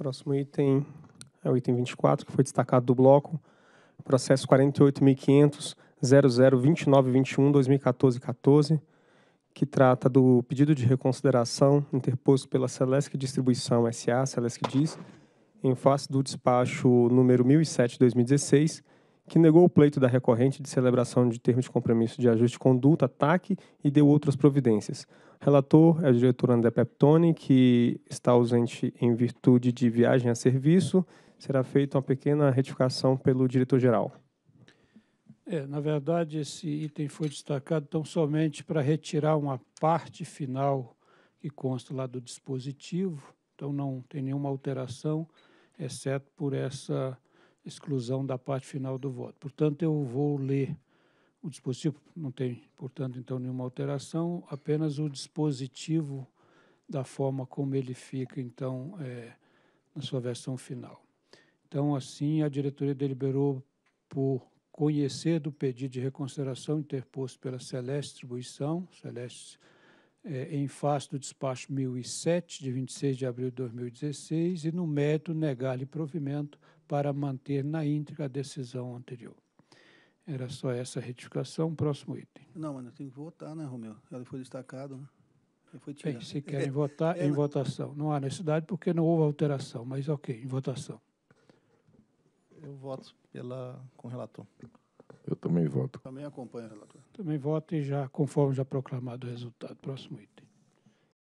Próximo item é o item 24, que foi destacado do bloco. Processo 48.500.002921-2014-14, que trata do pedido de reconsideração interposto pela Celesc Distribuição S.A., Celesc Diz, em face do despacho número 1007-2016, que negou o pleito da recorrente de celebração de termos de compromisso de ajuste de conduta, ataque e deu outras providências. O relator é o diretor André Peptoni, que está ausente em virtude de viagem a serviço. Será feita uma pequena retificação pelo diretor-geral. É, na verdade, esse item foi destacado tão somente para retirar uma parte final que consta lá do dispositivo, então não tem nenhuma alteração, exceto por essa exclusão da parte final do voto. Portanto, eu vou ler o dispositivo, não tem, portanto, então, nenhuma alteração, apenas o dispositivo da forma como ele fica, então, é, na sua versão final. Então, assim, a diretoria deliberou por conhecer do pedido de reconsideração interposto pela Celeste Distribuição, Celeste Distribuição, é, em face do despacho 1007, de 26 de abril de 2016, e no mérito negar-lhe provimento para manter na íntegra a decisão anterior. Era só essa retificação. Próximo item. Não, mas tem que votar, né, Romeu? Ela foi destacada, né? ele foi é, tirado Bem, se querem é, votar, é, em não... Né? votação. Não há necessidade porque não houve alteração, mas ok, em votação. Eu voto pela, com o relator. Eu também voto. Também acompanho, relator. Também voto e já, conforme já proclamado o resultado. Próximo item.